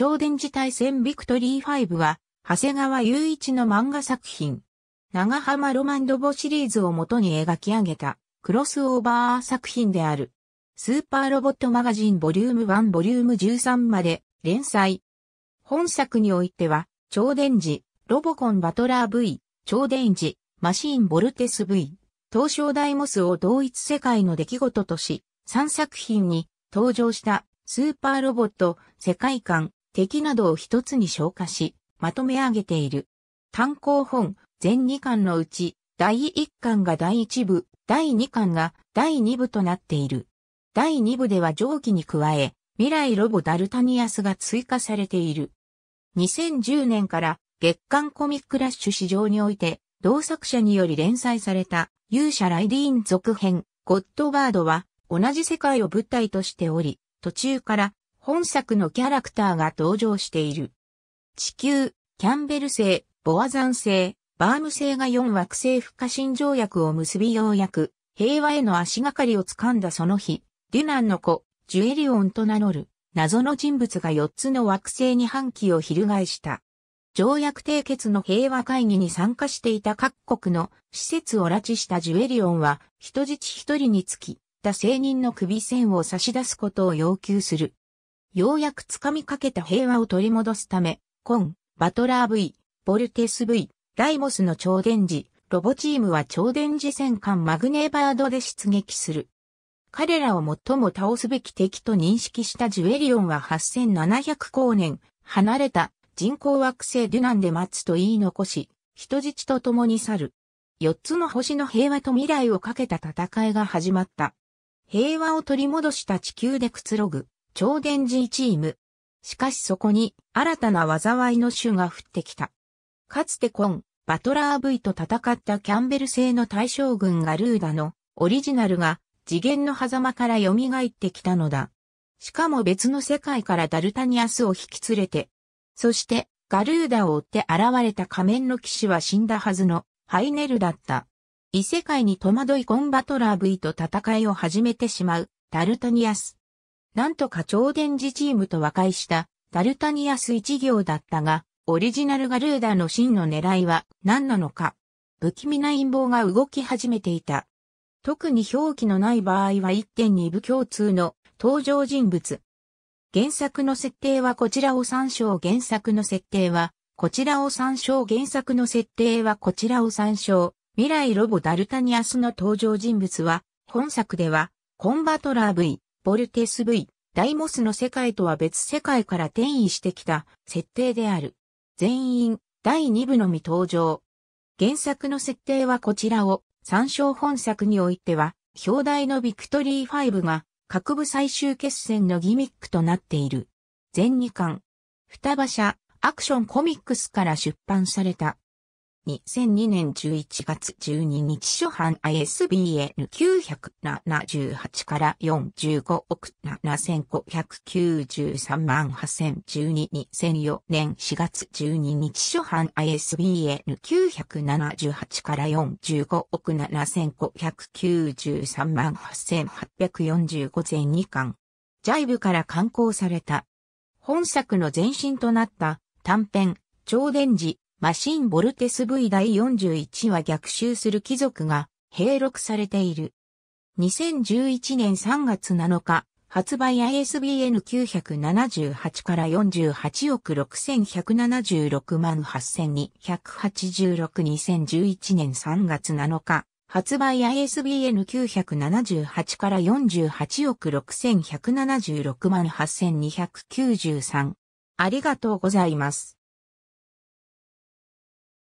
超電磁対戦ビクトリー5は、長谷川雄一の漫画作品。長浜ロマンドボシリーズを元に描き上げた、クロスオーバー作品である。スーパーロボットマガジンボリューム1ボリューム13まで連載。本作においては、超電磁、ロボコンバトラー V、超電磁、マシーンボルテス V、東証ダイモスを同一世界の出来事とし、3作品に登場したスーパーロボット、世界観、敵などを一つに消化し、まとめ上げている。単行本、全2巻のうち、第1巻が第1部、第2巻が第2部となっている。第2部では上記に加え、未来ロボダルタニアスが追加されている。2010年から月刊コミックラッシュ市場において、同作者により連載された勇者ライディーン続編、ゴッドガードは同じ世界を舞台としており、途中から本作のキャラクターが登場している。地球、キャンベル星、ボアザン星、バーム星が4惑星不可侵条約を結びようやく、平和への足がかりをつかんだその日、デュナンの子、ジュエリオンと名乗る、謎の人物が4つの惑星に反旗を翻した。条約締結の平和会議に参加していた各国の施設を拉致したジュエリオンは人質一人につき、他聖人の首線を差し出すことを要求する。ようやく掴みかけた平和を取り戻すため、コン、バトラー V、ボルテス V、ライモスの超電磁、ロボチームは超電磁戦艦マグネーバードで出撃する。彼らを最も倒すべき敵と認識したジュエリオンは8700光年、離れた人工惑星デュナンで待つと言い残し、人質と共に去る。四つの星の平和と未来をかけた戦いが始まった。平和を取り戻した地球でくつろぐ。超電磁チーム。しかしそこに新たな災いの種が降ってきた。かつてコン、バトラー V と戦ったキャンベル製の大将軍ガルーダのオリジナルが次元の狭間から蘇ってきたのだ。しかも別の世界からダルタニアスを引き連れて、そしてガルーダを追って現れた仮面の騎士は死んだはずのハイネルだった。異世界に戸惑いコンバトラー V と戦いを始めてしまうダルタニアス。なんとか超電磁チームと和解したダルタニアス一行だったが、オリジナルガルーダの真の狙いは何なのか。不気味な陰謀が動き始めていた。特に表記のない場合は1.2部共通の登場人物。原作の設定はこちらを参照原作の設定はこちらを参照原作の設定はこちらを参照。未来ロボダルタニアスの登場人物は本作ではコンバトラー V。ボルテス V、ダイモスの世界とは別世界から転移してきた設定である。全員、第2部のみ登場。原作の設定はこちらを、参照本作においては、表題のビクトリー5が、各部最終決戦のギミックとなっている。全2巻。双葉社、アクションコミックスから出版された。2002年11月12日初版 ISBN 978から45億7593万8012 2004年4月12日初版 ISBN 978から45億7593万8845全2巻。ジャイブから刊行された。本作の前身となった短編、超電磁マシンボルテス V 第41は逆襲する貴族が併録されている。2011年3月7日、発売 ISBN978 から48億6176万82862011年3月7日、発売 ISBN978 から48億6176万8293。ありがとうございます。